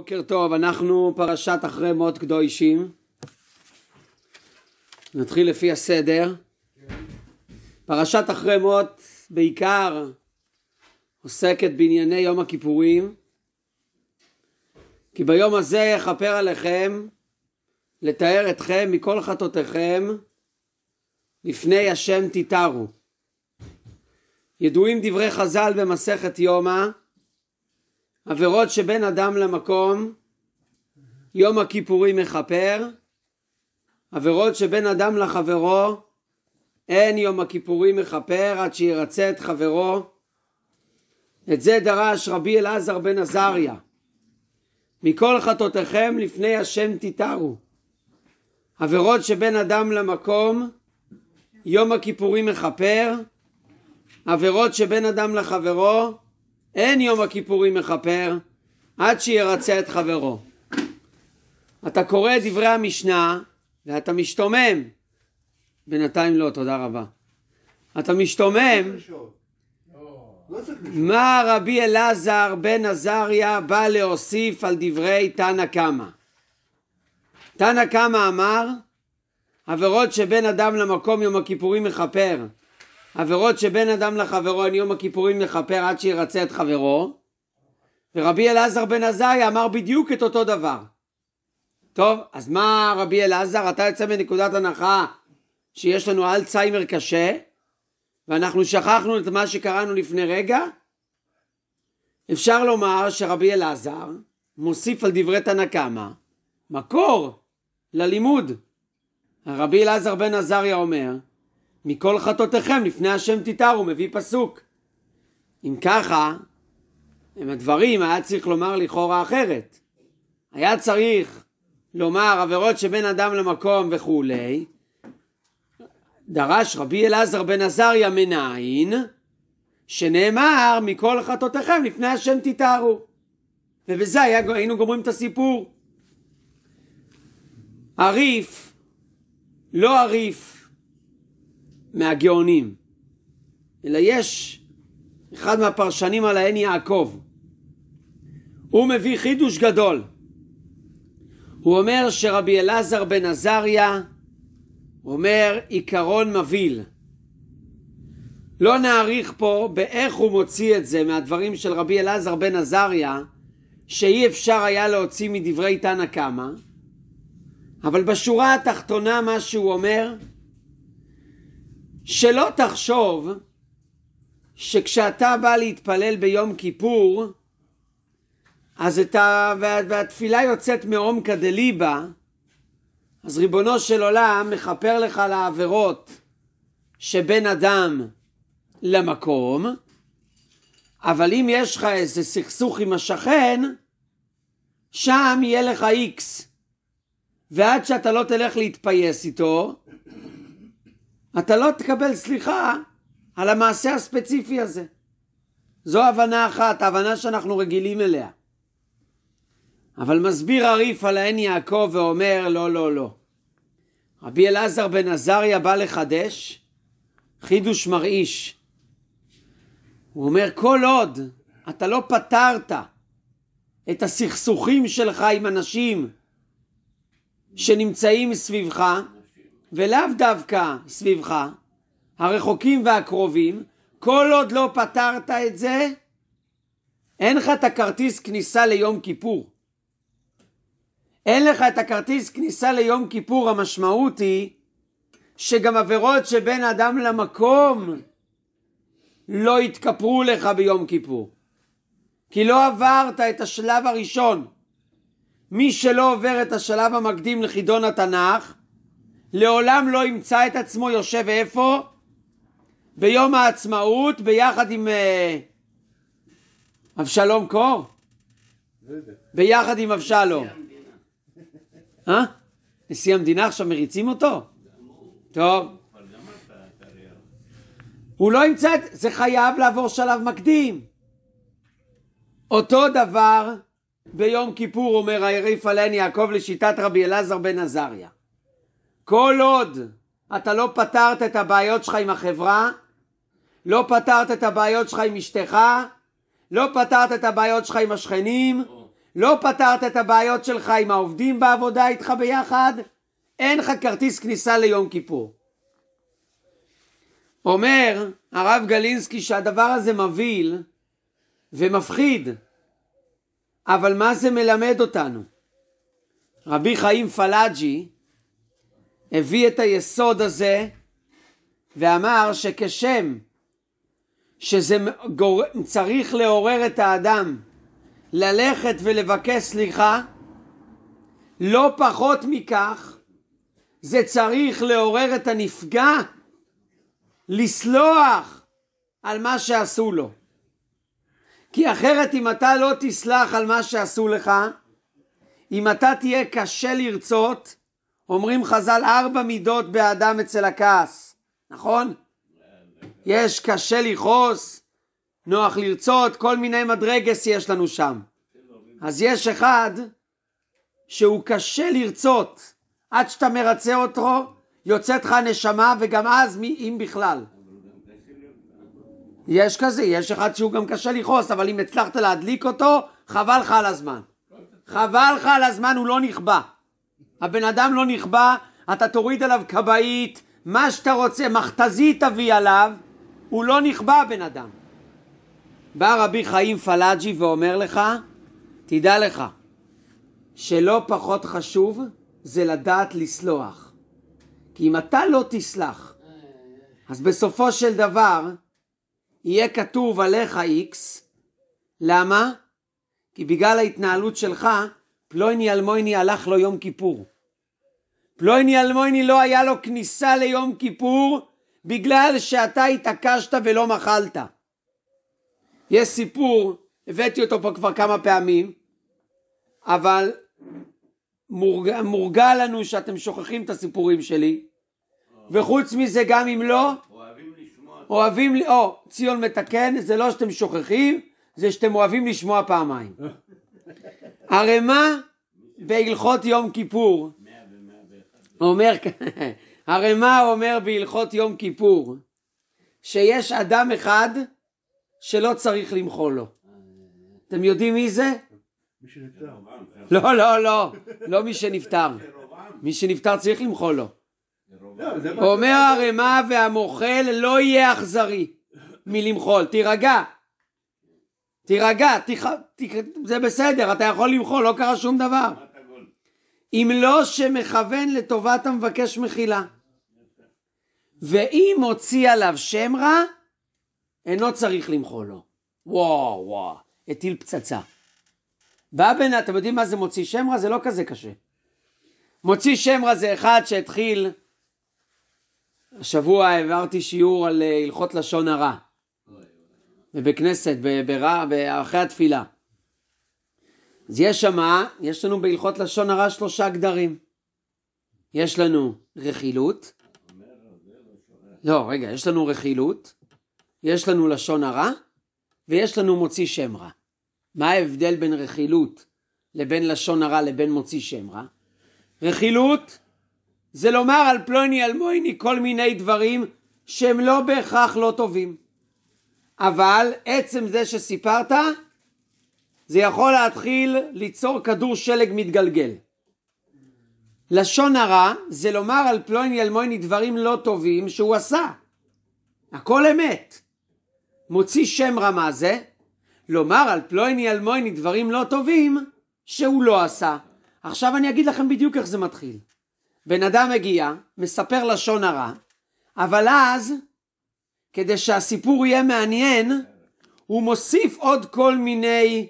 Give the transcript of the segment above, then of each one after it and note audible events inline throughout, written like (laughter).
בוקר טוב, אנחנו פרשת אחרי מות קדושים. נתחיל לפי הסדר. פרשת אחרי מות בעיקר עוסקת בענייני יום הכיפורים, כי ביום הזה אכפר עליכם לתאר אתכם מכל חטאותיכם לפני השם תתארו. ידועים דברי חז"ל במסכת יומא עבירות שבין אדם למקום, יום הכיפורים מכפר, עבירות שבין אדם לחברו, אין יום הכיפורים מכפר עד שירצה את חברו. את זה דרש רבי אלעזר בן עזריה. מכל חטאותיכם לפני השם תתארו. עבירות שבין אדם למקום, יום הכיפורים מכפר, עבירות שבין אדם לחברו, אין יום הכיפורים מכפר עד שירצה את חברו. אתה קורא את דברי המשנה ואתה משתומם. בינתיים לא, תודה רבה. אתה משתומם לא לא מה רבי אלעזר בן עזריה בא להוסיף על דברי תנא קמא. תנא קמא אמר עבירות שבין אדם למקום יום הכיפורים מכפר עבירות שבין אדם לחברו אין יום הכיפורים לכפר עד שירצה את חברו ורבי אלעזר בן עזאי אמר בדיוק את אותו דבר. טוב, אז מה רבי אלעזר, אתה יוצא מנקודת הנחה שיש לנו אלצהיימר קשה ואנחנו שכחנו את מה שקראנו לפני רגע? אפשר לומר שרבי אלעזר מוסיף על דברי תנא קמא מקור ללימוד. רבי אלעזר בן עזריה אומר מכל חטאותיכם לפני השם תתארו, מביא פסוק. אם ככה, הם הדברים, היה צריך לומר לכאורה אחרת. היה צריך לומר עבירות שבין אדם למקום וכולי. דרש רבי אלעזר בן עזריה מנין, שנאמר מכל חטאותיכם לפני השם תתארו. ובזה היה, היינו גומרים את הסיפור. עריף, לא עריף, מהגאונים, אלא יש אחד מהפרשנים על העין יעקב. הוא מביא חידוש גדול. הוא אומר שרבי אלעזר בן עזריה אומר עיקרון מוביל. לא נעריך פה באיך הוא מוציא את זה מהדברים של רבי אלעזר בן עזריה, שאי אפשר היה להוציא מדברי תנא קמא, אבל בשורה התחתונה מה שהוא אומר, שלא תחשוב שכשאתה בא להתפלל ביום כיפור, אז אתה, וה, והתפילה יוצאת מעומקא דליבה, אז ריבונו של עולם מכפר לך על העבירות שבין אדם למקום, אבל אם יש לך איזה סכסוך עם השכן, שם יהיה לך איקס. ועד שאתה לא תלך להתפייס איתו, אתה לא תקבל סליחה על המעשה הספציפי הזה. זו הבנה אחת, ההבנה שאנחנו רגילים אליה. אבל מסביר הריף על העין יעקב ואומר לא, לא, לא. רבי אלעזר בן עזריה בא לחדש חידוש מרעיש. הוא אומר כל עוד אתה לא פתרת את הסכסוכים שלך עם אנשים שנמצאים סביבך, ולאו דווקא סביבך, הרחוקים והקרובים, כל עוד לא פתרת את זה, אין לך את הכרטיס כניסה ליום כיפור. אין לך את הכרטיס כניסה ליום כיפור, המשמעות היא שגם עבירות שבין אדם למקום לא יתכפרו לך ביום כיפור. כי לא עברת את השלב הראשון. מי שלא עובר את השלב המקדים לחידון התנ"ך, לעולם לא ימצא את עצמו יושב איפה? ביום העצמאות ביחד עם uh, אבשלום קור? ביחד עם אבשלום. אה? נשיא המדינה עכשיו מריצים אותו? טוב. הוא לא ימצא את... זה חייב לעבור שלב מקדים. אותו דבר ביום כיפור אומר היריף עליהן יעקב לשיטת רבי אלעזר בן עזריה. כל עוד אתה לא פתרת את הבעיות שלך עם החברה, לא פתרת את הבעיות שלך עם אשתך, לא פתרת את הבעיות שלך עם השכנים, לא פתרת את הבעיות שלך עם העובדים בעבודה איתך ביחד, אין לך כרטיס כניסה ליום כיפור. אומר הרב גלינסקי שהדבר הזה מבהיל ומפחיד, אבל מה זה מלמד אותנו? רבי חיים פלאג'י הביא את היסוד הזה ואמר שכשם שזה גור... צריך לעורר את האדם ללכת ולבקש סליחה, לא פחות מכך זה צריך לעורר את הנפגע לסלוח על מה שעשו לו. כי אחרת אם אתה לא תסלח על מה שעשו לך, אם אתה תהיה קשה לרצות, אומרים חז"ל ארבע מידות באדם אצל הכעס, נכון? יש קשה לכעוס, נוח לרצות, כל מיני מדרגס יש לנו שם. אז יש אחד שהוא קשה לרצות, עד שאתה מרצה אותו, יוצאת לך הנשמה וגם אז מי אם בכלל. יש כזה, יש אחד שהוא גם קשה לכעוס, אבל אם הצלחת להדליק אותו, חבל לך על הזמן. חבל לך על הזמן, הוא לא נכבה. הבן אדם לא נכבה, אתה תוריד עליו כבאית, מה שאתה רוצה, מכתזית תביא עליו, הוא לא נכבה הבן אדם. בא רבי חיים פלאג'י ואומר לך, תדע לך, שלא פחות חשוב זה לדעת לסלוח. כי אם אתה לא תסלח, אז בסופו של דבר יהיה כתוב עליך איקס. למה? כי בגלל ההתנהלות שלך פלויני אלמויני הלך לו יום כיפור. פלויני אלמויני לא היה לו כניסה ליום כיפור בגלל שאתה התעקשת ולא מחלת. יש סיפור, הבאתי אותו פה כבר כמה פעמים, אבל מורג, מורגל לנו שאתם שוכחים את הסיפורים שלי, וחוץ מזה גם אם לא, אוהבים לשמוע, אוהבים, או, ציון מתקן, זה לא שאתם שוכחים, זה שאתם אוהבים לשמוע פעמיים. (laughs) ערימה בהלכות יום כיפור? אומר, הרי (laughs) מה אומר בהלכות יום כיפור? שיש אדם אחד שלא צריך למחול לו. אתם יודעים מי זה? לא, לא, לא, לא מי שנפטר. מי שנפטר צריך למחול לו. אומר הרמ"א והמוחל לא יהיה אכזרי מלמחול. תירגע, תירגע, תח... ת... זה בסדר, אתה יכול למחול, לא קרה שום דבר. אם לא שמכוון לטובת המבקש מחילה. ואם הוציא עליו שם רע, אינו צריך למחול לו. וואו, וואו, הטיל פצצה. בא בן, אתם יודעים מה זה מוציא שם רע? זה לא כזה קשה. מוציא שם רע זה אחד שהתחיל, השבוע העברתי שיעור על אה, הלכות לשון הרע. בכנסת, ברע, אחרי התפילה. אז יש שם, יש לנו בהלכות לשון הרע שלושה גדרים. יש לנו רכילות. לא, רגע, יש לנו רכילות, יש לנו לשון הרע, ויש לנו מוציא שם רע. מה ההבדל בין רכילות לבין לשון הרע לבין מוציא שם רע? רכילות זה לומר על פלוני אלמוני כל מיני דברים שהם לא בהכרח לא טובים. אבל עצם זה שסיפרת, זה יכול להתחיל ליצור כדור שלג מתגלגל. לשון הרע זה לומר על פלוני אלמוני דברים לא טובים שהוא עשה. הכל אמת. מוציא שם רע מה זה? לומר על פלוני אלמוני דברים לא טובים שהוא לא עשה. עכשיו אני אגיד לכם בדיוק איך זה מתחיל. בן אדם מגיע, מספר לשון הרע, אבל אז כדי שהסיפור יהיה מעניין, הוא מוסיף עוד כל מיני,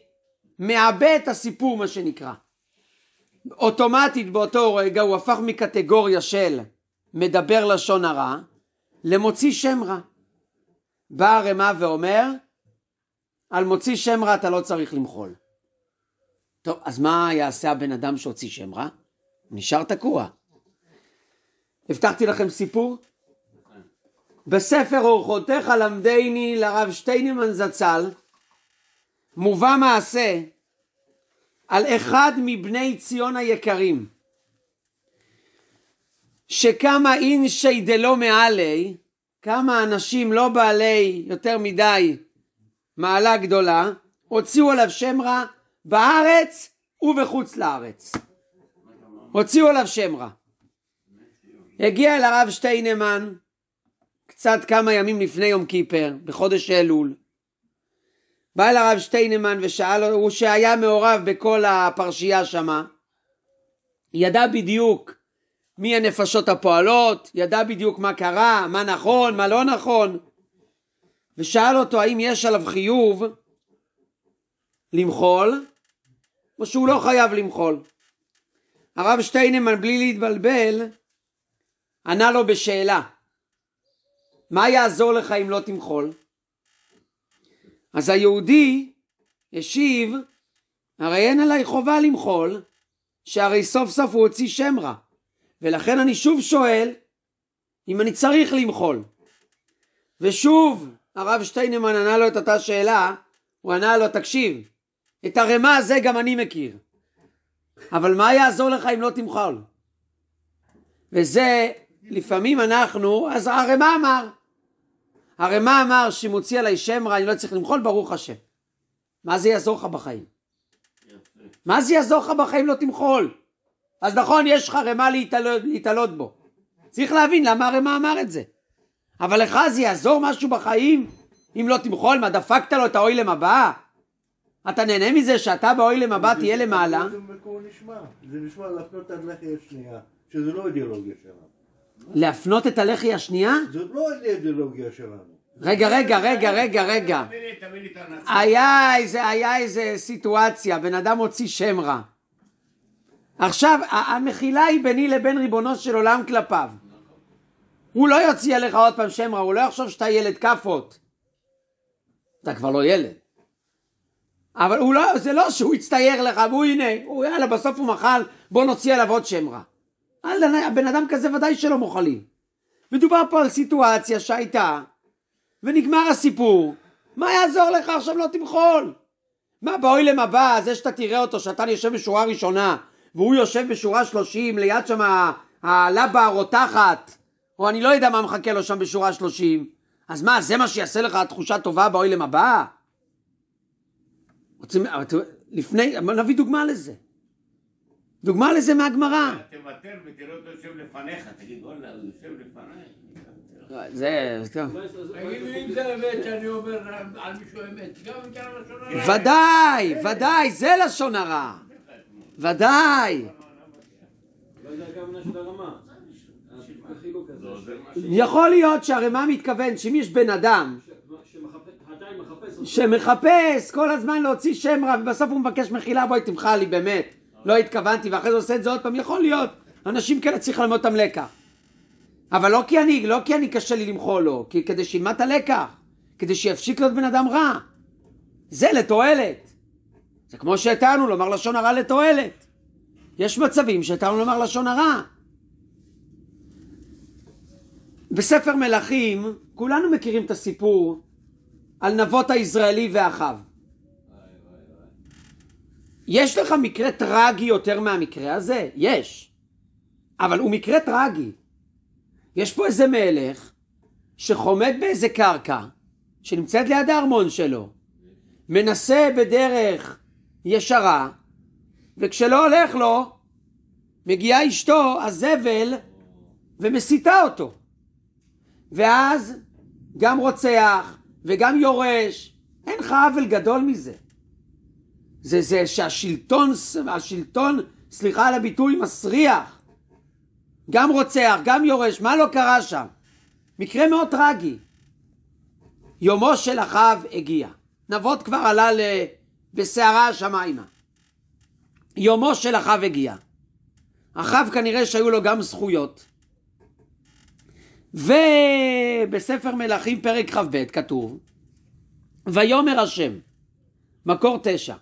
מעבה את הסיפור מה שנקרא. אוטומטית באותו רגע הוא הפך מקטגוריה של מדבר לשון הרע למוציא שם רע. בא הרמ"א ואומר, על מוציא שם רע אתה לא צריך למחול. טוב, אז מה יעשה הבן אדם שהוציא שם רע? נשאר תקוע. הבטחתי לכם סיפור? בספר אורחותיך למדני לרב שטיינמן זצ"ל מובא מעשה על אחד מבני ציון היקרים שכמה אינשי דלא מעלי כמה אנשים לא בעלי יותר מדי מעלה גדולה הוציאו עליו שם רע בארץ ובחוץ לארץ הוציאו עליו שם רע הגיע אל הרב שטיינמן קצת כמה ימים לפני יום כיפר, בחודש אלול. בא אל הרב שטיינמן ושאל, הוא שהיה מעורב בכל הפרשייה שמה, ידע בדיוק מי הנפשות הפועלות, ידע בדיוק מה קרה, מה נכון, מה לא נכון, ושאל אותו האם יש עליו חיוב למחול, או שהוא לא חייב למחול. הרב שטיינמן, בלי להתבלבל, ענה לו בשאלה. מה יעזור לך אם לא תמחול? אז היהודי השיב, הרי אין עליי חובה למחול, שהרי סוף סוף הוא הוציא שם רע. ולכן אני שוב שואל, אם אני צריך למחול. ושוב, הרב שטיינמן ענה לו את אותה שאלה, הוא ענה לו, תקשיב, את הרמה הזה גם אני מכיר. אבל מה יעזור לך אם לא תמחול? וזה, לפעמים אנחנו, אז הרמה אמר, הרי מה אמר שאם הוציא עליי שם רע, אני לא צריך למחול, ברוך השם. מה זה יעזור לך בחיים? מה זה יעזור לך בחיים לא תמחול? אז נכון, יש לך רמה להתעלות, להתעלות בו. צריך להבין למה הרמה אמר את זה. אבל לך זה יעזור משהו בחיים? אם לא תמחול, מה דפקת לו את האוילם הבא? אתה נהנה מזה שאתה באוילם הבא תהיה למעלה? זה נשמע זה נשמע להפנות את הלחי השנייה, שזה לא אידיאולוגיה שלנו. להפנות את הלחי השנייה? זאת לא אידיאולוגיה שלנו. רגע, רגע, רגע, רגע, רגע. היה איזה, היה איזה סיטואציה, בן אדם הוציא שם רע. עכשיו, המחילה היא ביני לבין ריבונו של עולם כלפיו. הוא לא יוציא עליך עוד פעם שם רע, הוא לא יחשוב שאתה ילד כאפות. אתה כבר לא ילד. אבל הוא לא, זה לא שהוא יצטייר לך, והוא הנה, הוא יאללה, בסוף הוא מחל, בוא נוציא עליו עוד שם רע. אל, הבן אדם כזה ודאי שלא מוכלים. מדובר פה על סיטואציה שהייתה, ונגמר הסיפור. מה יעזור לך עכשיו לא תמחול? מה באוי למבא, זה שאתה תראה אותו, שאתה יושב בשורה ראשונה, והוא יושב בשורה שלושים, ליד שם הלבה הרותחת, או אני לא יודע מה מחכה לו שם בשורה שלושים, אז מה, זה מה שיעשה לך התחושה טובה באוי למבא? רוצים, לפני, נביא דוגמה לזה. דוגמה לזה מהגמרא. תוותר ותראה אותו יושב לפניך, תגיד, וואלה, הוא יושב לפניי. זה, טוב. אם זה אמת, שאני אומר על מישהו אמת, גם אם כן לשון הרע. ודאי, ודאי, זה לשון הרע. ודאי. יכול להיות שהרי מה מתכוון? שאם יש בן אדם שמחפש כל הזמן להוציא שם רע ובסוף הוא מבקש מחילה בואי תמחה לי באמת לא התכוונתי ואחרי זה עושה את זה עוד פעם יכול להיות אנשים כאלה צריך ללמוד אותם לקח אבל לא כי אני, לא כי אני קשה לי למחול לו, כי כדי שילמד את הלקח, כדי שיפסיק להיות בן אדם רע. זה לתועלת. זה כמו שהטענו לומר לשון הרע לתועלת. יש מצבים שהטענו לומר לשון הרע. בספר מלכים, כולנו מכירים את הסיפור על נבות היזרעאלי ואחיו. יש לך מקרה טרגי יותר מהמקרה הזה? יש. אבל הוא מקרה טרגי. יש פה איזה מלך שחומד באיזה קרקע שנמצאת ליד הארמון שלו, מנסה בדרך ישרה, וכשלא הולך לו, מגיעה אשתו, הזבל, ומסיתה אותו. ואז גם רוצח וגם יורש, אין לך עוול גדול מזה. זה זה שהשלטון, השלטון, סליחה על הביטוי, מסריח. גם רוצח, גם יורש, מה לא קרה שם? מקרה מאוד טרגי. יומו של אחאב הגיע. נבות כבר עלה ל... בסערה השמיימה. יומו של אחאב הגיע. אחאב כנראה שהיו לו גם זכויות. ובספר מלכים פרק כ"ב כתוב ויאמר השם מקור תשע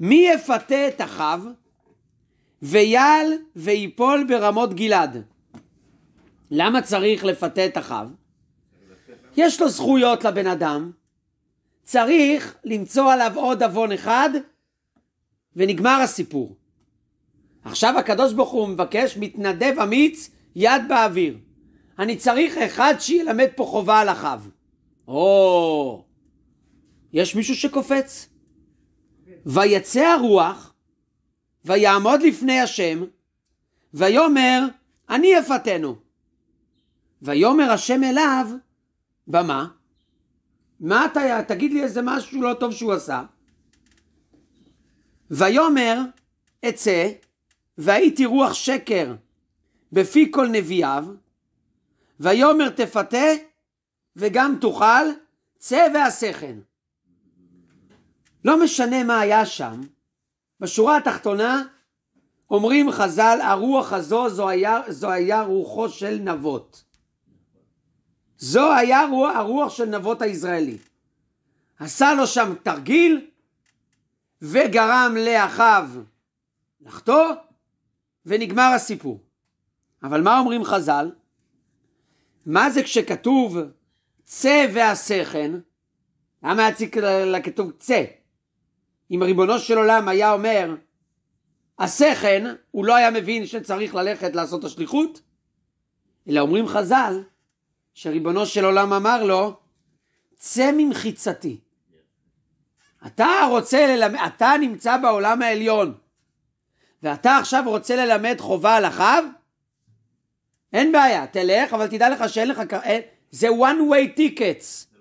מי יפתה את אחיו ויעל ויפול ברמות גלעד. למה צריך לפתה את אחיו? יש לו זכויות לבן אדם, צריך למצוא עליו עוד עוון אחד ונגמר הסיפור. עכשיו הקדוש ברוך הוא מבקש מתנדב אמיץ יד באוויר. אני צריך אחד שילמד פה חובה על אחיו. או, יש מישהו שקופץ. ויצא הרוח ויעמוד לפני השם, ויאמר, אני אפתנו. ויאמר השם אליו, במה? מה אתה, תגיד לי איזה משהו לא טוב שהוא עשה. ויאמר, אצא, והייתי רוח שקר בפי כל נביאיו, ויאמר תפתה וגם תאכל, צא ועשה כן. לא משנה מה היה שם, בשורה התחתונה אומרים חז"ל, הרוח הזו זו היה, זו היה רוחו של נבות. זו היה רוח, הרוח של נבות הישראלי. עשה לו שם תרגיל וגרם לאחיו לחטוא ונגמר הסיפור. אבל מה אומרים חז"ל? מה זה כשכתוב צא ועשה כן? למה היה צריך לכתוב צא? אם ריבונו של עולם היה אומר עשה כן, הוא לא היה מבין שצריך ללכת לעשות השליחות, אלא אומרים חז"ל, שריבונו של עולם אמר לו, צא ממחיצתי. אתה רוצה ללמד, אתה נמצא בעולם העליון, ואתה עכשיו רוצה ללמד חובה על אחיו? אין בעיה, תלך, אבל תדע לך שאין לך... זה one way tickets.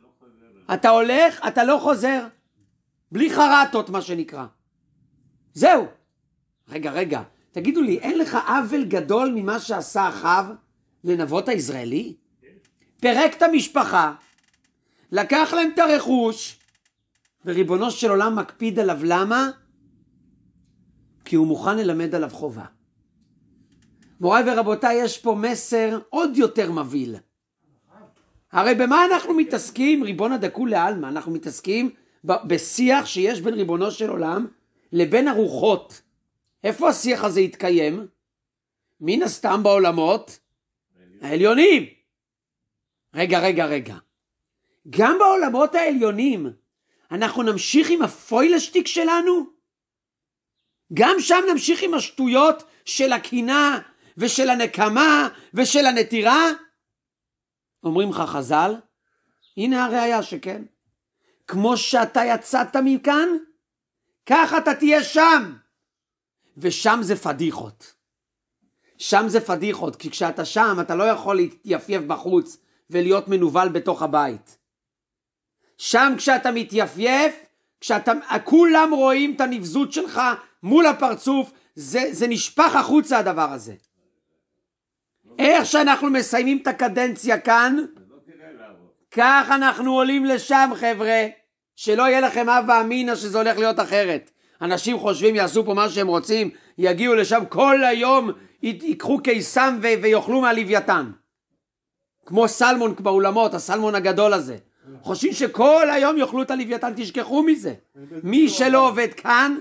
אתה הולך, אתה לא חוזר. בלי חרטות מה שנקרא. זהו. רגע, רגע, תגידו לי, אין לך עוול גדול ממה שעשה אחאב לנבות הישראלי? פירק את המשפחה, לקח להם את הרכוש, וריבונו של עולם מקפיד עליו. למה? כי הוא מוכן ללמד עליו חובה. מוריי ורבותיי, יש פה מסר עוד יותר מבהיל. הרי במה אנחנו מתעסקים, ריבון הדקול לעלמא? אנחנו מתעסקים בשיח שיש בין ריבונו של עולם לבין הרוחות. איפה השיח הזה יתקיים? מן הסתם בעולמות העליונים. רגע, רגע, רגע. גם בעולמות העליונים אנחנו נמשיך עם הפוילשטיק שלנו? גם שם נמשיך עם השטויות של הקינה ושל הנקמה ושל הנטירה? אומרים לך חז"ל, הנה הראיה שכן. כמו שאתה יצאת מכאן, כך אתה תהיה שם. ושם זה פדיחות. שם זה פדיחות, כי כשאתה שם אתה לא יכול להתייפייף בחוץ ולהיות מנוול בתוך הבית. שם כשאתה מתייפייף, כשאתה, כולם רואים את הנבזות שלך מול הפרצוף, זה, זה נשפך החוצה הדבר הזה. איך שאנחנו מסיימים את הקדנציה כאן, לא כך אנחנו עולים לשם חבר'ה. שלא יהיה לכם הווה אמינא שזה הולך להיות אחרת. אנשים חושבים יעשו פה מה שהם רוצים, יגיעו לשם כל היום, ייקחו קיסם ו- ויאכלו מהלוויתן. כמו סלמון באולמות, הסלמון הגדול הזה. חושבים שכל היום יאכלו את הלוויתן, תשכחו מזה. מי שלא עובד כאן,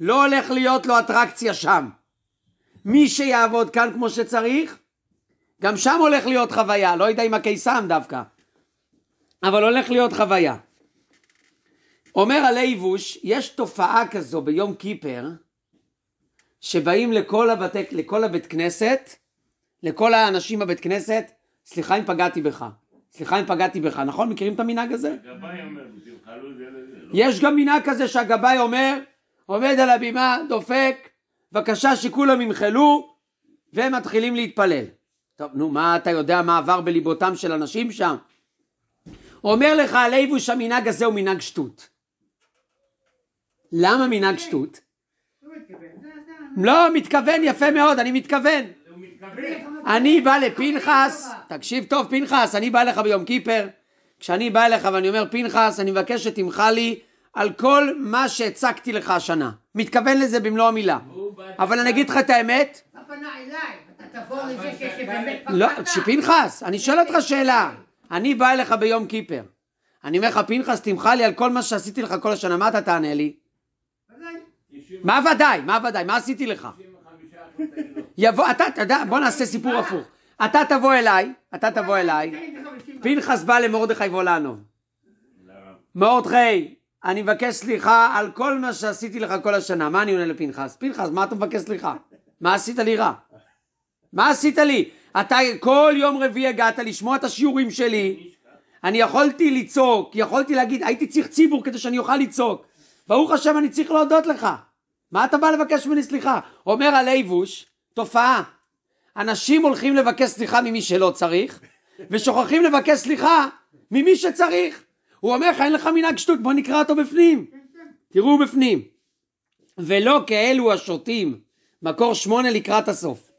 לא הולך להיות לו אטרקציה שם. מי שיעבוד כאן כמו שצריך, גם שם הולך להיות חוויה, לא יודע אם הקיסם דווקא, אבל הולך להיות חוויה. אומר עלי יש תופעה כזו ביום כיפר, שבאים לכל, הבת, לכל הבית כנסת, לכל האנשים בבית כנסת, סליחה אם פגעתי בך. סליחה אם פגעתי בך, נכון? מכירים את המנהג הזה? לא? יש גם מנהג כזה שהגבאי אומר, עומד על הבימה, דופק, בבקשה שכולם ימחלו, ומתחילים להתפלל. טוב, נו, מה אתה יודע מה עבר בליבותם של אנשים שם? אומר לך, הלייבוש, המנהג הזה הוא מנהג שטות. למה מנהג כן. שטות? לא, מתכוון יפה מאוד, אני מתכוון. אני בא לפנחס, תקשיב טוב פנחס, אני בא אליך ביום כיפר, כשאני בא אליך ואני אומר פנחס, אני מבקש שתמחה לי על כל מה שהצגתי לך השנה. מתכוון לזה במלוא המילה. אבל אני אגיד לך את האמת. אתה לא, פנחס, אני שואל אותך שאלה. אני בא אליך ביום כיפר. אני אומר לך, פנחס, תמחה לי על כל מה שעשיתי לך כל השנה, מה אתה תענה לי? מה ודאי? מה ודאי? מה עשיתי לך? יבוא, אתה, אתה יודע, בוא נעשה סיפור אה! הפוך. אתה תבוא אליי, אתה תבוא אה! אליי, אה! פנחס בא למרדכי וולנוב. לא. מרדכי, אני מבקש סליחה על כל מה שעשיתי לך כל השנה. מה אני עונה לפנחס? פנחס, מה אתה מבקש סליחה? מה עשית לי רע? מה עשית לי? אתה כל יום רביעי הגעת לשמוע את השיעורים שלי. אני יכולתי לצעוק, יכולתי להגיד, הייתי צריך ציבור כדי שאני אוכל לצעוק. ברוך השם, אני צריך להודות לך. מה אתה בא לבקש ממני סליחה? אומר הלייבוש, תופעה. אנשים הולכים לבקש סליחה ממי שלא צריך, ושוכחים לבקש סליחה ממי שצריך. הוא אומר לך, אין לך מנהג שטות, בוא נקרא אותו בפנים. תראו בפנים. ולא כאלו השוטים, מקור שמונה לקראת הסוף,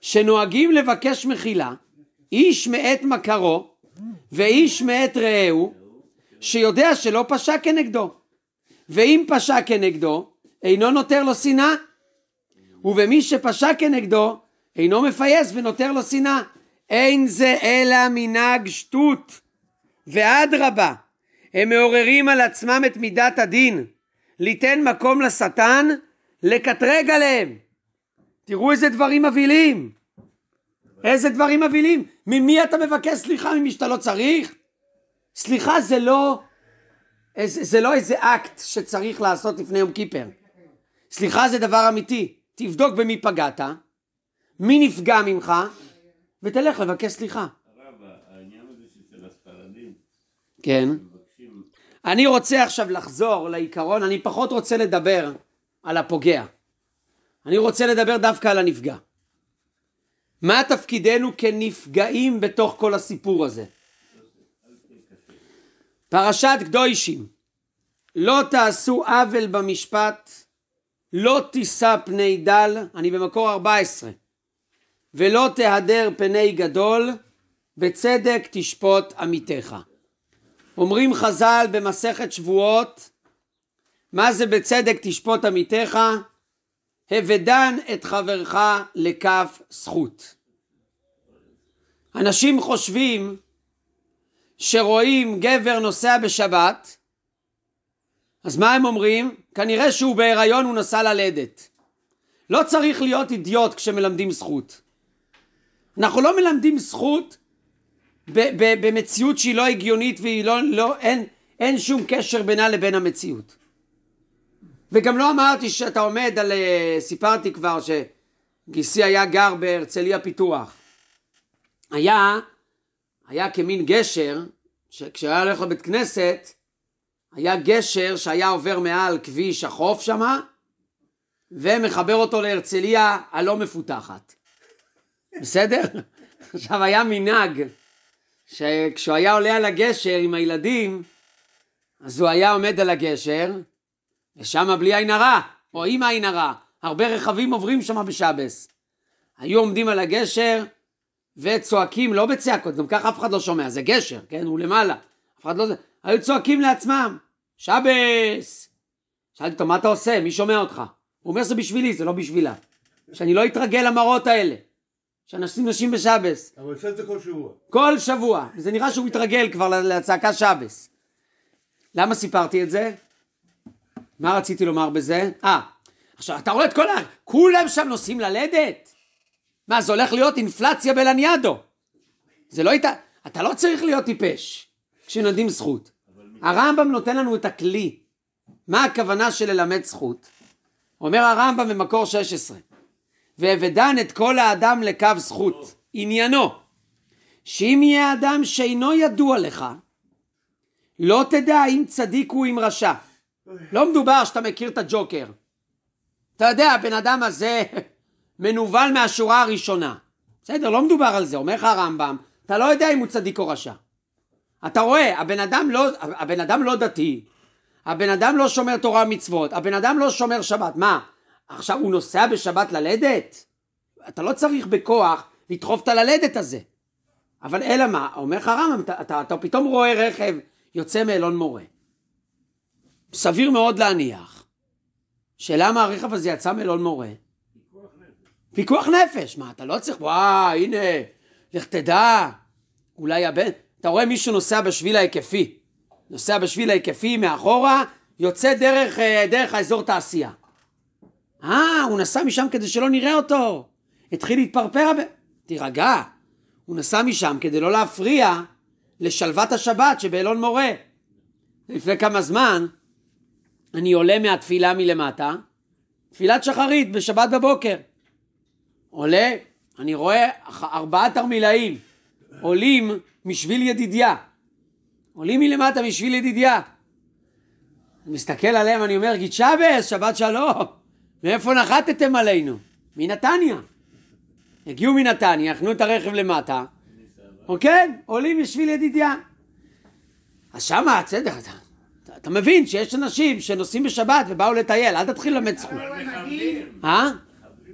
שנוהגים לבקש מחילה, איש מאת מכרו, ואיש מאת רעהו, שיודע שלא פשע כנגדו. ואם פשע כנגדו, אינו נותר לו שנאה, ובמי שפשע כנגדו, אינו מפייס ונותר לו שנאה. אין זה אלא מנהג שטות, ואדרבה, הם מעוררים על עצמם את מידת הדין, ליתן מקום לשטן לקטרג עליהם. תראו איזה דברים אבילים. איזה דברים אבילים. ממי אתה מבקש סליחה? ממי שאתה לא צריך? סליחה זה לא, זה לא איזה אקט שצריך לעשות לפני יום כיפר. סליחה זה דבר אמיתי, תבדוק במי פגעת, מי נפגע ממך, ותלך לבקש סליחה. כן. אני רוצה עכשיו לחזור לעיקרון, אני פחות רוצה לדבר על הפוגע. אני רוצה לדבר דווקא על הנפגע. מה תפקידנו כנפגעים בתוך כל הסיפור הזה? פרשת קדושים, לא תעשו עוול במשפט לא תישא פני דל, אני במקור 14, ולא תהדר פני גדול, בצדק תשפוט עמיתך. אומרים חז"ל במסכת שבועות, מה זה בצדק תשפוט עמיתך? הבדן את חברך לכף זכות. אנשים חושבים שרואים גבר נוסע בשבת, אז מה הם אומרים? כנראה שהוא בהיריון, הוא נסע ללדת. לא צריך להיות אידיוט כשמלמדים זכות. אנחנו לא מלמדים זכות ב- ב- במציאות שהיא לא הגיונית והיא לא, לא אין, אין שום קשר בינה לבין המציאות. וגם לא אמרתי שאתה עומד על, אה, סיפרתי כבר שגיסי היה גר בהרצליה פיתוח. היה, היה כמין גשר, שכשהיה הולך לבית כנסת, היה גשר שהיה עובר מעל כביש החוף שמה, ומחבר אותו להרצליה הלא מפותחת. בסדר? (laughs) עכשיו היה מנהג שכשהוא היה עולה על הגשר עם הילדים, אז הוא היה עומד על הגשר, ושם בלי עין הרע, או עם עין הרע, הרבה רכבים עוברים שם בשבס. היו עומדים על הגשר וצועקים, לא בצעקות, גם ככה אף אחד לא שומע, זה גשר, כן? הוא למעלה. אף אחד לא... היו צועקים לעצמם, שבס. שאלתי אותו, מה אתה עושה? מי שומע אותך? הוא אומר, זה בשבילי, זה לא בשבילה. שאני לא אתרגל למראות האלה. שאנשים נשים בשבס. אבל עושה את זה כל שבוע. כל שבוע. זה נראה שהוא מתרגל כבר לצעקה שבס. למה סיפרתי את זה? מה רציתי לומר בזה? אה, עכשיו אתה רואה את כל ה... כולם שם נוסעים ללדת? מה, זה הולך להיות אינפלציה בלניאדו. זה לא הייתה... אתה לא צריך להיות טיפש כשנותנים זכות. הרמב"ם נותן לנו את הכלי. מה הכוונה של ללמד זכות? אומר הרמב"ם במקור 16, ואבדן את כל האדם לקו זכות, עניינו, שאם יהיה אדם שאינו ידוע לך, לא תדע אם צדיק הוא אם רשע. לא מדובר שאתה מכיר את הג'וקר. אתה יודע, הבן אדם הזה (laughs) מנוול מהשורה הראשונה. בסדר, לא מדובר על זה, אומר לך הרמב"ם, אתה לא יודע אם הוא צדיק או רשע. אתה רואה, הבן אדם לא, הבן אדם לא דתי, הבן אדם לא שומר תורה ומצוות, הבן אדם לא שומר שבת, מה? עכשיו הוא נוסע בשבת ללדת? אתה לא צריך בכוח לדחוף את הללדת הזה. אבל אלא מה, אומר לך הרמב"ם, אתה, אתה, אתה פתאום רואה רכב יוצא מאלון מורה. סביר מאוד להניח שלמה הרכב הזה יצא מאלון מורה? פיקוח נפש. פיקוח נפש, מה אתה לא צריך, וואי הנה, לך תדע, אולי הבן, אתה רואה מישהו נוסע בשביל ההיקפי, נוסע בשביל ההיקפי מאחורה, יוצא דרך, אה, דרך האזור תעשייה. אה, הוא נסע משם כדי שלא נראה אותו. התחיל להתפרפר, תירגע. הוא נסע משם כדי לא להפריע לשלוות השבת שבאלון מורה. לפני כמה זמן אני עולה מהתפילה מלמטה, תפילת שחרית בשבת בבוקר. עולה, אני רואה ארבעה תרמילאים עולים משביל ידידיה. עולים מלמטה משביל ידידיה. אני מסתכל עליהם, אני אומר, גיד שבס, שבת שלום, מאיפה נחתתם עלינו? מנתניה. הגיעו מנתניה, יחנו את הרכב למטה, אוקיי? עולים משביל ידידיה. אז שמה, בסדר, אתה, אתה, אתה מבין שיש אנשים שנוסעים בשבת ובאו לטייל, אל תתחיל ללמד זכות. אבל הם אה?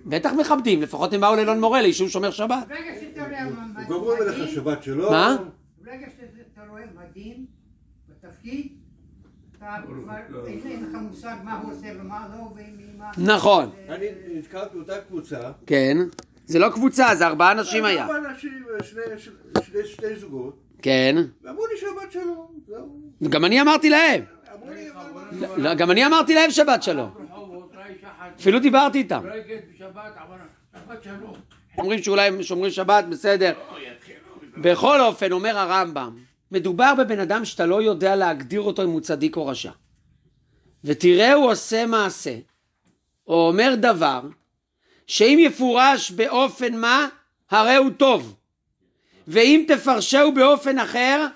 בטח מכבדים, לפחות הם באו לאלון מורה, לאישור שומר שבת. ברגע שאתה רואה מדים... הוא גמור לך שבת שלו. מה? ברגע שאתה רואה מדים בתפקיד, אתה כבר לא. אין לך מושג מה הוא עושה ומה לא מה... נכון. אני נתקלתי באותה קבוצה. כן. זה לא קבוצה, זה ארבעה אנשים היה. ארבעה אנשים, שני זוגות. כן. ואמרו לי שבת שלום, גם אני אמרתי להם. לא, גם אני אמרתי להם שבת שלום. אפילו דיברתי איתם. לא אומרים שאולי הם שומרים שבת, בסדר. לא, בכל אופן, אומר הרמב"ם, מדובר בבן אדם שאתה לא יודע להגדיר אותו אם הוא צדיק או רשע. ותראה הוא עושה מעשה, או אומר דבר, שאם יפורש באופן מה, הרי הוא טוב. ואם תפרשהו באופן אחר,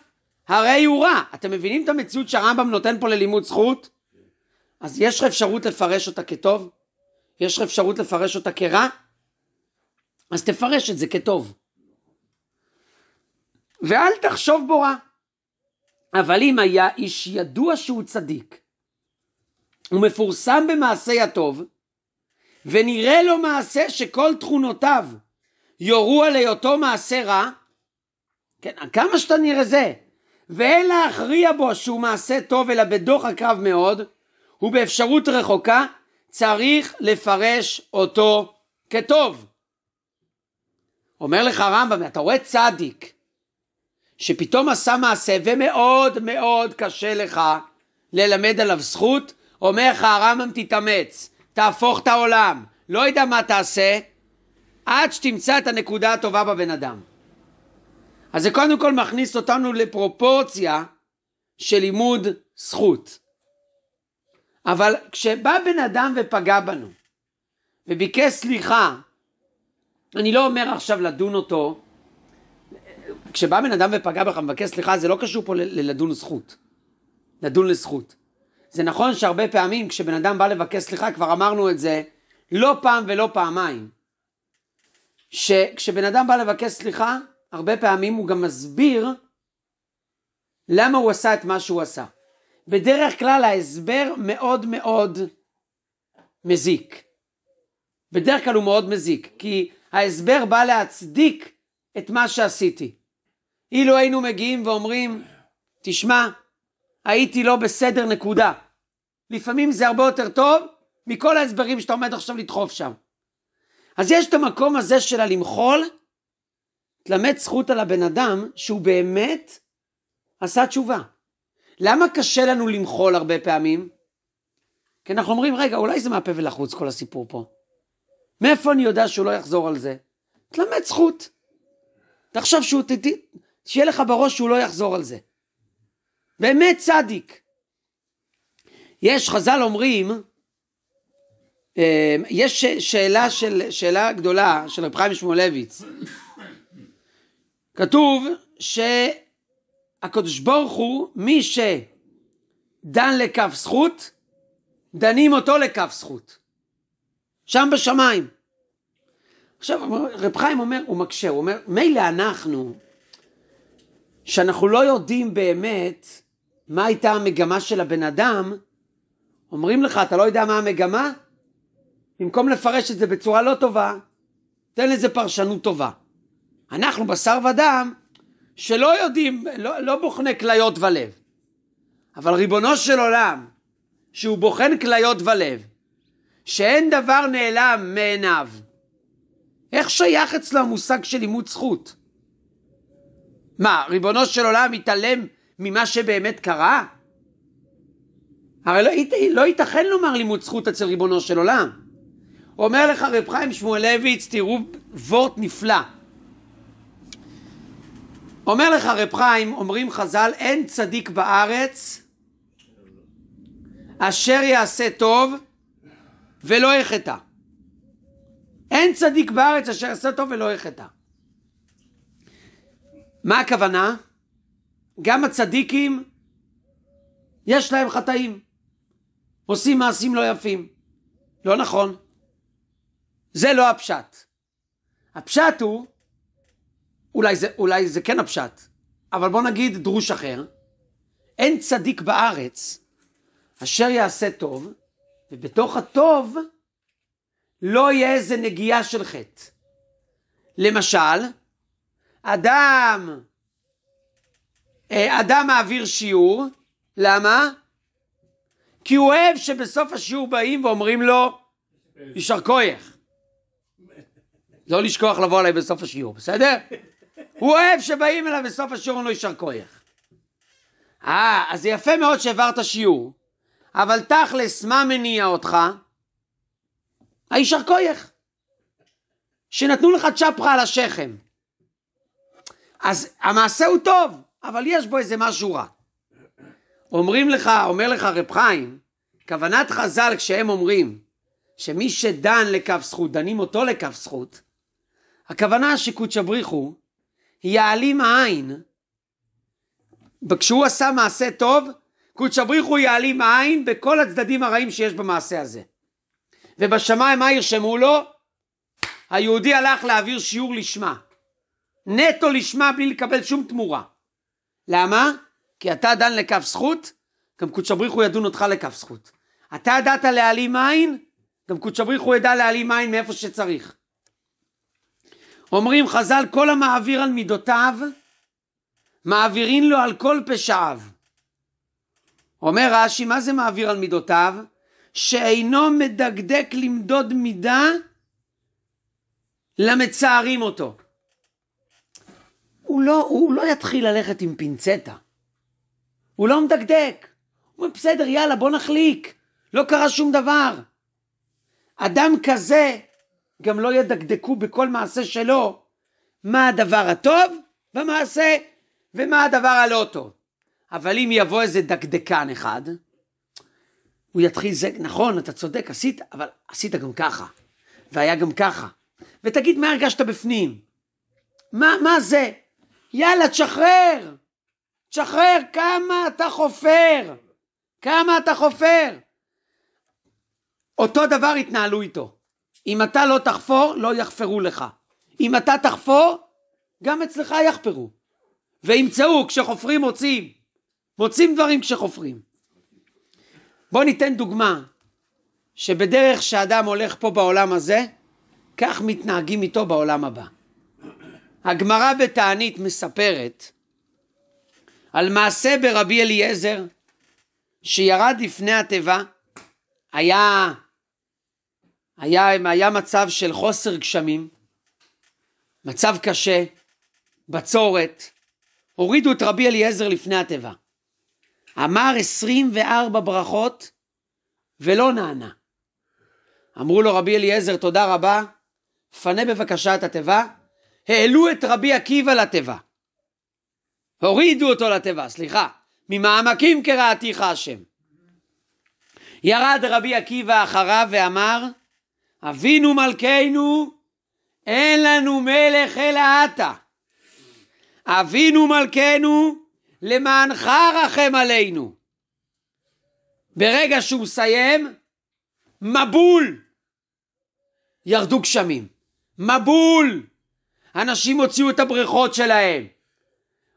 הרי הוא רע. אתם מבינים את המציאות שהרמב"ם נותן פה ללימוד זכות? אז יש לך אפשרות לפרש אותה כטוב? יש לך אפשרות לפרש אותה כרע? אז תפרש את זה כטוב. ואל תחשוב בו רע. אבל אם היה איש ידוע שהוא צדיק, ומפורסם במעשי הטוב, ונראה לו מעשה שכל תכונותיו יורו על היותו מעשה רע, כן, כמה שאתה נראה זה, ואין להכריע בו שהוא מעשה טוב אלא בדוח הקרב מאוד, ובאפשרות רחוקה, צריך לפרש אותו כטוב. אומר לך הרמב"ם, אתה רואה צדיק שפתאום עשה מעשה ומאוד מאוד קשה לך ללמד עליו זכות, אומר לך הרמב"ם תתאמץ, תהפוך את העולם, לא יודע מה תעשה, עד שתמצא את הנקודה הטובה בבן אדם. אז זה קודם כל מכניס אותנו לפרופורציה של לימוד זכות. אבל כשבא בן אדם ופגע בנו וביקש סליחה, אני לא אומר עכשיו לדון אותו, כשבא בן אדם ופגע בך ומבקש סליחה, זה לא קשור פה ללדון זכות. לדון לזכות. זה נכון שהרבה פעמים כשבן אדם בא לבקש סליחה, כבר אמרנו את זה לא פעם ולא פעמיים. שכשבן אדם בא לבקש סליחה, הרבה פעמים הוא גם מסביר למה הוא עשה את מה שהוא עשה. בדרך כלל ההסבר מאוד מאוד מזיק. בדרך כלל הוא מאוד מזיק, כי ההסבר בא להצדיק את מה שעשיתי. אילו היינו מגיעים ואומרים, תשמע, הייתי לא בסדר נקודה. לפעמים זה הרבה יותר טוב מכל ההסברים שאתה עומד עכשיו לדחוף שם. אז יש את המקום הזה של הלמחול, תלמד זכות על הבן אדם שהוא באמת עשה תשובה. למה קשה לנו למחול הרבה פעמים? כי אנחנו אומרים, רגע, אולי זה מהפה ולחוץ כל הסיפור פה. מאיפה אני יודע שהוא לא יחזור על זה? תלמד זכות. תחשוב שהוא, ת, שיהיה לך בראש שהוא לא יחזור על זה. באמת צדיק. יש, חז"ל אומרים, אמ, יש שאלה, של, שאלה גדולה של רב חיים שמואלביץ. כתוב ש... הקדוש ברוך הוא, מי שדן לכף זכות, דנים אותו לכף זכות. שם בשמיים. עכשיו רב חיים אומר, הוא מקשה, הוא אומר, מילא אנחנו, שאנחנו לא יודעים באמת מה הייתה המגמה של הבן אדם, אומרים לך, אתה לא יודע מה המגמה? במקום לפרש את זה בצורה לא טובה, תן לזה פרשנות טובה. אנחנו בשר ודם, שלא יודעים, לא, לא בוחני כליות ולב. אבל ריבונו של עולם, שהוא בוחן כליות ולב, שאין דבר נעלם מעיניו, איך שייך אצלו המושג של לימוד זכות? מה, ריבונו של עולם מתעלם ממה שבאמת קרה? הרי לא, לא ייתכן לומר לימוד זכות אצל ריבונו של עולם. אומר לך רב חיים שמואלביץ, תראו וורט נפלא. אומר לך רב חיים, אומרים חז"ל, אין צדיק בארץ אשר יעשה טוב ולא יחטא. אין צדיק בארץ אשר יעשה טוב ולא יחטא. מה הכוונה? גם הצדיקים יש להם חטאים. עושים מעשים לא יפים. לא נכון. זה לא הפשט. הפשט הוא אולי זה, אולי זה כן הפשט, אבל בוא נגיד דרוש אחר, אין צדיק בארץ אשר יעשה טוב, ובתוך הטוב לא יהיה איזה נגיעה של חטא. למשל, אדם, אה, אדם מעביר שיעור, למה? כי הוא אוהב שבסוף השיעור באים ואומרים לו, יישר כוח. לא לשכוח לבוא אליי בסוף השיעור, בסדר? הוא אוהב שבאים אליו בסוף השיעור אומרים לו יישר כוח. אה, אז יפה מאוד שהעברת שיעור, אבל תכלס, מה מניע אותך? היישר כוח. שנתנו לך צ'פחה על השכם. אז המעשה הוא טוב, אבל יש בו איזה משהו רע. אומרים לך, אומר לך רב חיים, כוונת חז"ל כשהם אומרים שמי שדן לכף זכות, דנים אותו לכף זכות, הכוונה שקודשא בריך הוא יעלים העין. כשהוא עשה מעשה טוב, קודש הבריך הוא יעלים העין בכל הצדדים הרעים שיש במעשה הזה. ובשמיים מה ירשמו לו? היהודי הלך להעביר שיעור לשמה. נטו לשמה בלי לקבל שום תמורה. למה? כי אתה דן לכף זכות, גם קודש הבריך הוא ידון אותך לכף זכות. אתה ידעת להעלים עין, גם קודש הבריך הוא ידע להעלים עין מאיפה שצריך. אומרים חז"ל, כל המעביר על מידותיו, מעבירין לו על כל פשעיו. אומר רש"י, מה זה מעביר על מידותיו? שאינו מדקדק למדוד מידה למצערים אותו. הוא לא, הוא לא יתחיל ללכת עם פינצטה. הוא לא מדקדק. הוא אומר, בסדר, יאללה, בוא נחליק. לא קרה שום דבר. אדם כזה גם לא ידקדקו בכל מעשה שלו מה הדבר הטוב במעשה ומה הדבר הלא טוב. אבל אם יבוא איזה דקדקן אחד, הוא יתחיל זה, נכון, אתה צודק, עשית, אבל עשית גם ככה, והיה גם ככה. ותגיד מה הרגשת בפנים? מה, מה זה? יאללה, תשחרר! תשחרר, כמה אתה חופר! כמה אתה חופר! אותו דבר התנהלו איתו. אם אתה לא תחפור, לא יחפרו לך. אם אתה תחפור, גם אצלך יחפרו. וימצאו, כשחופרים מוצאים. מוצאים דברים כשחופרים. בואו ניתן דוגמה, שבדרך שאדם הולך פה בעולם הזה, כך מתנהגים איתו בעולם הבא. הגמרא בתענית מספרת על מעשה ברבי אליעזר שירד לפני התיבה, היה היה, היה מצב של חוסר גשמים, מצב קשה, בצורת, הורידו את רבי אליעזר לפני התיבה. אמר 24 ברכות ולא נענה. אמרו לו רבי אליעזר, תודה רבה, פנה בבקשה את התיבה. העלו את רבי עקיבא לתיבה. הורידו אותו לתיבה, סליחה. ממעמקים קראתיך השם. ירד רבי עקיבא אחריו ואמר, אבינו מלכנו, אין לנו מלך אלא אתה. אבינו מלכנו, למענך רחם עלינו. ברגע שהוא מסיים, מבול! ירדו גשמים. מבול! אנשים הוציאו את הבריכות שלהם.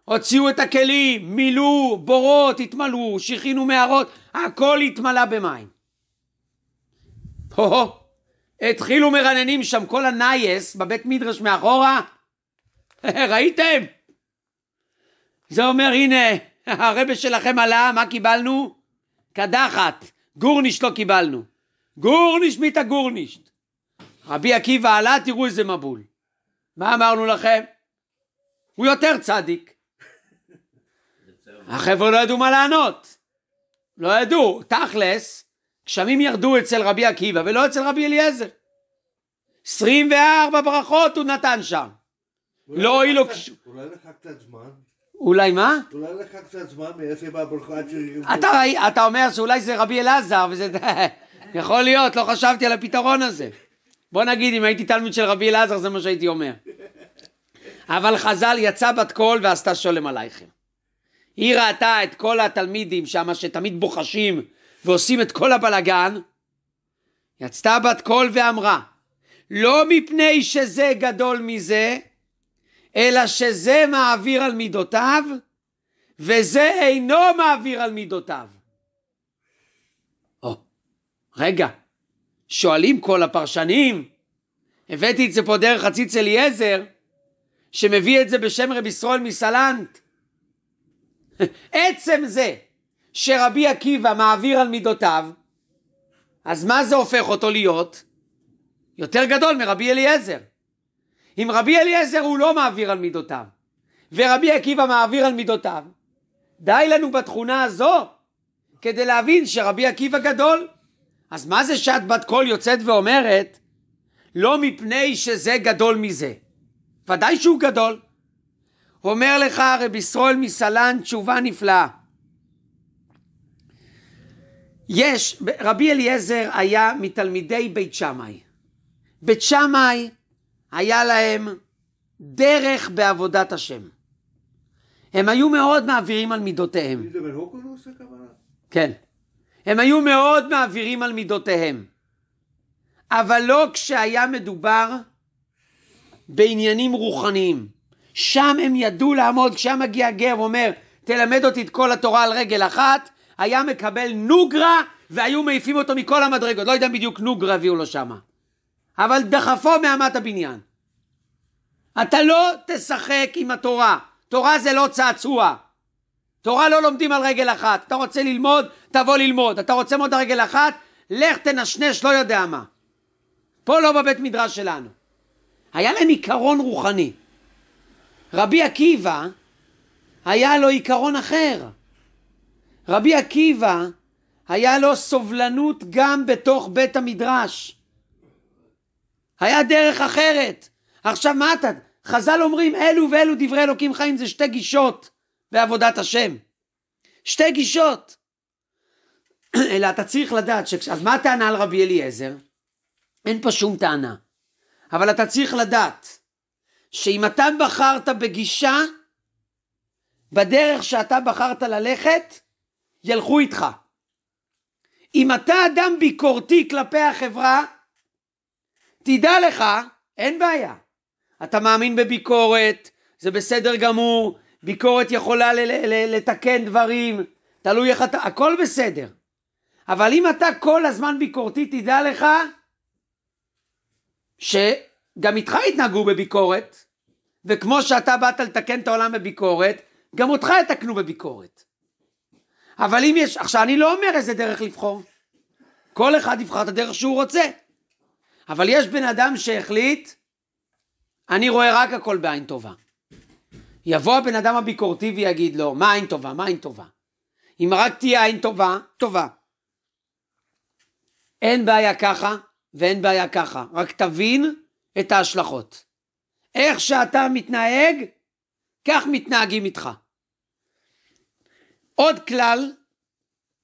הוציאו את הכלים, מילאו, בורות, התמלאו, שכינו מערות, הכל התמלא במים. הו-הו. התחילו מרננים שם כל הנייס בבית מדרש מאחורה, (laughs) ראיתם? זה אומר הנה (laughs) הרבה שלכם עלה, מה קיבלנו? קדחת, גורנישט לא קיבלנו, גורנישט מיתה גורנישט. רבי עקיבא עלה, תראו איזה מבול. מה אמרנו לכם? הוא יותר צדיק. (laughs) החבר'ה לא ידעו מה לענות. לא ידעו, תכלס, גשמים ירדו אצל רבי עקיבא ולא אצל רבי אליעזר. 24 ברכות הוא נתן שם. לא הועילו... אולי לקח קצת זמן? אולי מה? אולי לקח קצת זמן מאיפה בא הברכה אתה אומר שאולי זה רבי אלעזר וזה... (laughs) יכול להיות, לא חשבתי על הפתרון הזה. בוא נגיד, אם הייתי תלמיד של רבי אלעזר זה מה שהייתי אומר. אבל חז"ל יצא בת קול ועשתה שולם עלייכם. היא ראתה את כל התלמידים שם שתמיד בוחשים ועושים את כל הבלגן, יצתה בת קול ואמרה, לא מפני שזה גדול מזה, אלא שזה מעביר על מידותיו, וזה אינו מעביר על מידותיו. או, רגע, שואלים כל הפרשנים, הבאתי את זה פה דרך הציץ אליעזר, שמביא את זה בשם רב ישראל מסלנט. (laughs) עצם זה שרבי עקיבא מעביר על מידותיו, אז מה זה הופך אותו להיות? יותר גדול מרבי אליעזר. אם רבי אליעזר הוא לא מעביר על מידותיו, ורבי עקיבא מעביר על מידותיו, די לנו בתכונה הזו כדי להבין שרבי עקיבא גדול. אז מה זה שאת בת קול יוצאת ואומרת, לא מפני שזה גדול מזה? ודאי שהוא גדול. אומר לך רב ישראל מסלן תשובה נפלאה. יש, רבי אליעזר היה מתלמידי בית שמאי. בית שמאי היה להם דרך בעבודת השם. הם היו מאוד מעבירים על מידותיהם. כן. הם היו מאוד מעבירים על מידותיהם. אבל לא כשהיה מדובר בעניינים רוחניים. שם הם ידעו לעמוד, כשהיה מגיע גר ואומר, תלמד אותי את כל התורה על רגל אחת, היה מקבל נוגרה והיו מעיפים אותו מכל המדרגות. לא יודע בדיוק נוגרה הביאו לו שמה. אבל דחפו מאמת הבניין. אתה לא תשחק עם התורה. תורה זה לא צעצוע. תורה לא לומדים על רגל אחת. אתה רוצה ללמוד, תבוא ללמוד. אתה רוצה ללמוד על רגל אחת, לך תנשנש לא יודע מה. פה לא בבית מדרש שלנו. היה להם עיקרון רוחני. רבי עקיבא, היה לו עיקרון אחר. רבי עקיבא, היה לו סובלנות גם בתוך בית המדרש. היה דרך אחרת. עכשיו מה אתה? חז"ל אומרים אלו ואלו דברי אלוקים חיים זה שתי גישות בעבודת השם. שתי גישות. (clears throat) אלא אתה צריך לדעת, ש... אז מה הטענה על רבי אליעזר? אין פה שום טענה. אבל אתה צריך לדעת שאם אתה בחרת בגישה, בדרך שאתה בחרת ללכת, ילכו איתך. אם אתה אדם ביקורתי כלפי החברה, תדע לך, אין בעיה. אתה מאמין בביקורת, זה בסדר גמור, ביקורת יכולה ל- ל- ל- לתקן דברים, תלוי איך אתה, הכל בסדר. אבל אם אתה כל הזמן ביקורתי, תדע לך שגם איתך יתנהגו בביקורת, וכמו שאתה באת לתקן את העולם בביקורת, גם אותך יתקנו בביקורת. אבל אם יש, עכשיו אני לא אומר איזה דרך לבחור. כל אחד יבחר את הדרך שהוא רוצה. אבל יש בן אדם שהחליט, אני רואה רק הכל בעין טובה. יבוא הבן אדם הביקורתי ויגיד לו, מה עין טובה, מה עין טובה? אם רק תהיה עין טובה, טובה. אין בעיה ככה ואין בעיה ככה, רק תבין את ההשלכות. איך שאתה מתנהג, כך מתנהגים איתך. עוד כלל,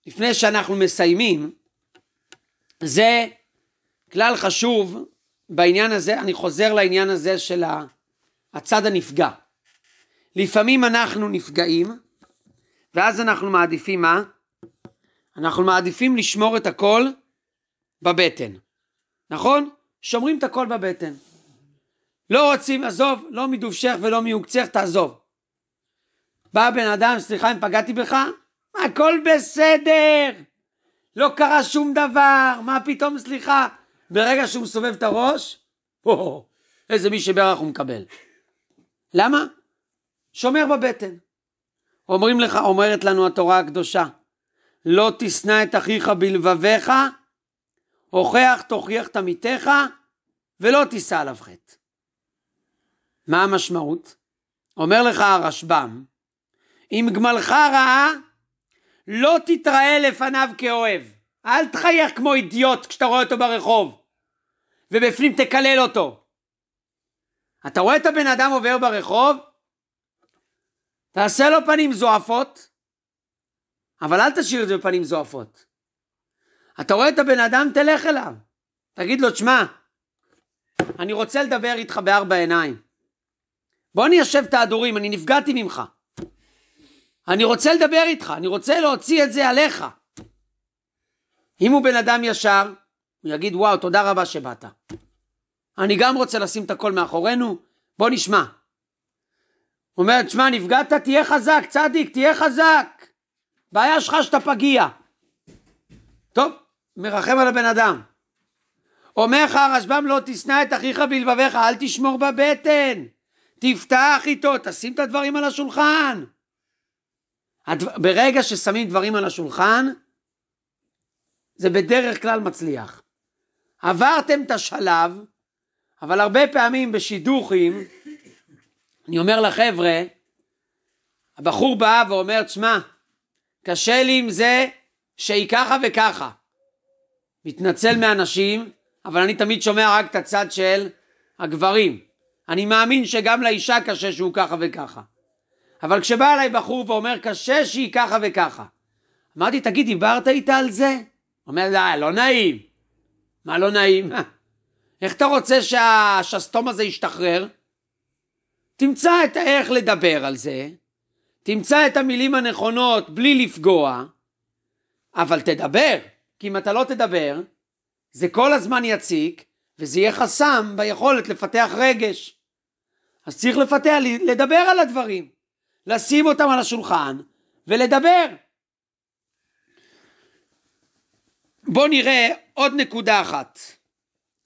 לפני שאנחנו מסיימים, זה כלל חשוב בעניין הזה, אני חוזר לעניין הזה של הצד הנפגע. לפעמים אנחנו נפגעים, ואז אנחנו מעדיפים מה? אנחנו מעדיפים לשמור את הכל בבטן, נכון? שומרים את הכל בבטן. לא רוצים, עזוב, לא מדובשך ולא מיוקצך, תעזוב. בא בן אדם, סליחה אם פגעתי בך, הכל בסדר, לא קרה שום דבר, מה פתאום סליחה? ברגע שהוא מסובב את הראש, או, איזה מי שברך הוא מקבל. למה? שומר בבטן. אומרים לך, אומרת לנו התורה הקדושה, לא תשנא את אחיך בלבביך, הוכח תוכיח את עמיתך, ולא תישא עליו חטא. מה המשמעות? אומר לך הרשב"ם, אם גמלך רעה, לא תתראה לפניו כאוהב. אל תחייך כמו אידיוט כשאתה רואה אותו ברחוב, ובפנים תקלל אותו. אתה רואה את הבן אדם עובר ברחוב? תעשה לו פנים זועפות, אבל אל תשאיר את זה בפנים זועפות. אתה רואה את הבן אדם, תלך אליו. תגיד לו, תשמע, אני רוצה לדבר איתך בארבע עיניים. בוא ניישב את ההדורים, אני נפגעתי ממך. אני רוצה לדבר איתך, אני רוצה להוציא את זה עליך. אם הוא בן אדם ישר, הוא יגיד וואו, תודה רבה שבאת. אני גם רוצה לשים את הכל מאחורינו, בוא נשמע. הוא אומר, תשמע, נפגעת, תהיה חזק, צדיק, תהיה חזק. בעיה שלך שאתה פגיע. טוב, מרחם על הבן אדם. אומר לך הרשב"ם לא תשנא את אחיך בלבביך, אל תשמור בבטן. תפתח איתו, תשים את הדברים על השולחן. הדבר, ברגע ששמים דברים על השולחן, זה בדרך כלל מצליח. עברתם את השלב, אבל הרבה פעמים בשידוכים, אני אומר לחבר'ה, הבחור בא ואומר, תשמע, קשה לי עם זה שהיא ככה וככה. מתנצל מאנשים, אבל אני תמיד שומע רק את הצד של הגברים. אני מאמין שגם לאישה קשה שהוא ככה וככה. אבל כשבא אליי בחור ואומר, קשה שהיא ככה וככה. אמרתי, תגיד, דיברת איתה על זה? אומר, לא, לא נעים. מה לא נעים? אה, איך אתה רוצה שהשסתום הזה ישתחרר? תמצא את האיך לדבר על זה, תמצא את המילים הנכונות בלי לפגוע, אבל תדבר, כי אם אתה לא תדבר, זה כל הזמן יציק, וזה יהיה חסם ביכולת לפתח רגש. אז צריך לפתח, לדבר על הדברים. לשים אותם על השולחן ולדבר. בואו נראה עוד נקודה אחת.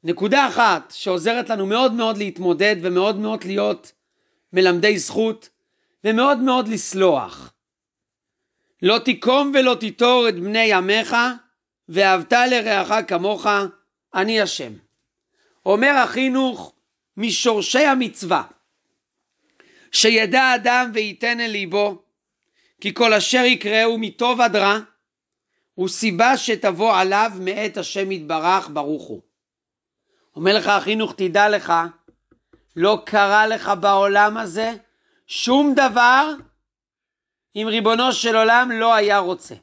נקודה אחת שעוזרת לנו מאוד מאוד להתמודד ומאוד מאוד להיות מלמדי זכות ומאוד מאוד לסלוח. לא תיקום ולא תיטור את בני עמך ואהבת לרעך כמוך, אני השם. אומר החינוך משורשי המצווה. שידע אדם וייתן אל ליבו, כי כל אשר יקראו מטוב עד רע, הוא סיבה שתבוא עליו מאת השם יתברך ברוך הוא. אומר לך החינוך, תדע לך, לא קרה לך בעולם הזה שום דבר אם ריבונו של עולם לא היה רוצה.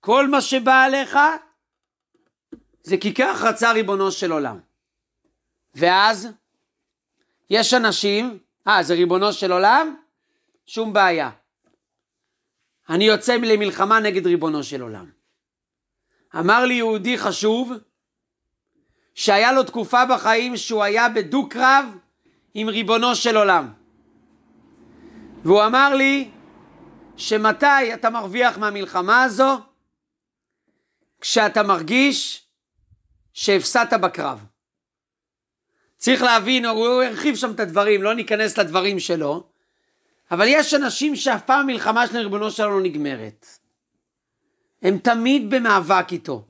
כל מה שבא עליך זה כי כך רצה ריבונו של עולם. ואז יש אנשים אה, זה ריבונו של עולם? שום בעיה. אני יוצא למלחמה נגד ריבונו של עולם. אמר לי יהודי חשוב, שהיה לו תקופה בחיים שהוא היה בדו-קרב עם ריבונו של עולם. והוא אמר לי, שמתי אתה מרוויח מהמלחמה הזו? כשאתה מרגיש שהפסדת בקרב. צריך להבין, הוא הרחיב שם את הדברים, לא ניכנס לדברים שלו, אבל יש אנשים שאף פעם המלחמה של ריבונו שלנו לא נגמרת. הם תמיד במאבק איתו.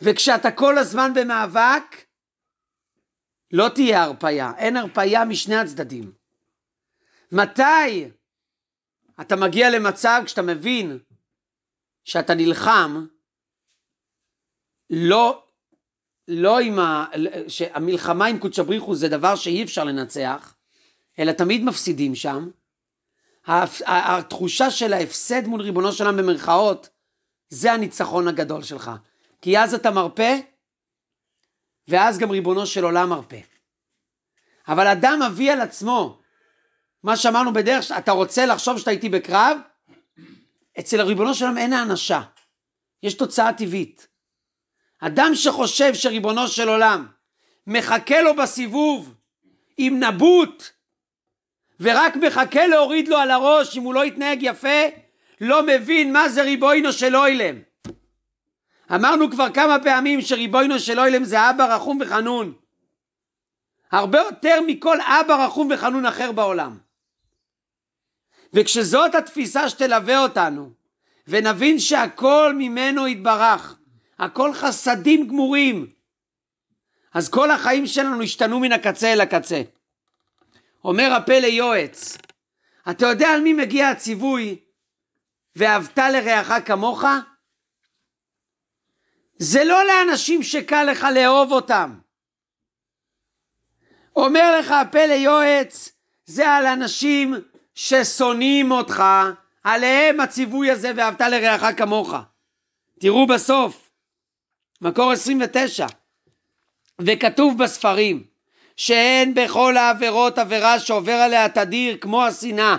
וכשאתה כל הזמן במאבק, לא תהיה הרפאיה, אין הרפאיה משני הצדדים. מתי אתה מגיע למצב כשאתה מבין שאתה נלחם, לא לא עם ה... שהמלחמה עם קודש הבריחו זה דבר שאי אפשר לנצח, אלא תמיד מפסידים שם. התחושה של ההפסד מול ריבונו של עולם במרכאות, זה הניצחון הגדול שלך. כי אז אתה מרפה, ואז גם ריבונו של עולם מרפה. אבל אדם מביא על עצמו, מה שאמרנו בדרך, אתה רוצה לחשוב שאתה איתי בקרב? אצל ריבונו של עולם אין האנשה, יש תוצאה טבעית. אדם שחושב שריבונו של עולם מחכה לו בסיבוב עם נבוט ורק מחכה להוריד לו על הראש אם הוא לא יתנהג יפה, לא מבין מה זה ריבונו של אוילם. אמרנו כבר כמה פעמים שריבונו של אוילם זה אבא רחום וחנון. הרבה יותר מכל אבא רחום וחנון אחר בעולם. וכשזאת התפיסה שתלווה אותנו, ונבין שהכל ממנו יתברך, הכל חסדים גמורים. אז כל החיים שלנו השתנו מן הקצה אל הקצה. אומר הפה ליועץ, אתה יודע על מי מגיע הציווי ואהבת לרעך כמוך? זה לא לאנשים שקל לך לאהוב אותם. אומר לך הפה ליועץ, זה על אנשים ששונאים אותך, עליהם הציווי הזה ואהבת לרעך כמוך. תראו בסוף, מקור 29. וכתוב בספרים שאין בכל העבירות עבירה שעובר עליה תדיר כמו השנאה,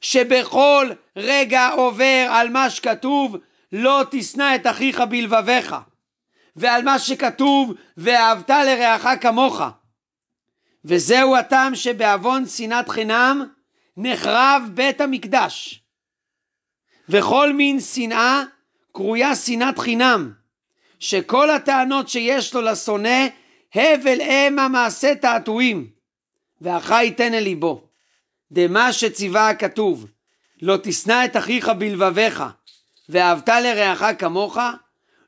שבכל רגע עובר על מה שכתוב לא תשנא את אחיך בלבביך, ועל מה שכתוב ואהבת לרעך כמוך. וזהו הטעם שבעוון שנאת חינם נחרב בית המקדש. וכל מין שנאה קרויה שנאת חינם, שכל הטענות שיש לו לשונא, הבל המה מעשה תעתועים, ואחי ייתן אל ליבו. דמה שציווה הכתוב, לא תשנא את אחיך בלבביך, ואהבת לרעך כמוך,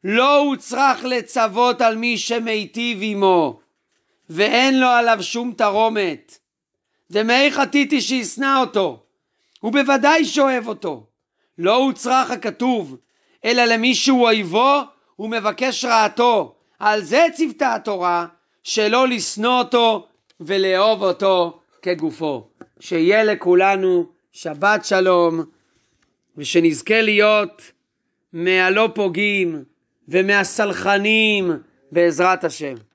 לא צריך לצוות על מי שמיטיב עמו, ואין לו עליו שום תרומת. דמי חטיתי שישנא אותו, הוא בוודאי שאוהב אותו. לא צריך הכתוב, אלא למי שהוא אויבו, ומבקש רעתו. על זה ציוותה התורה, שלא לשנוא אותו ולאהוב אותו כגופו. שיהיה לכולנו שבת שלום, ושנזכה להיות מהלא פוגעים ומהסלחנים בעזרת השם.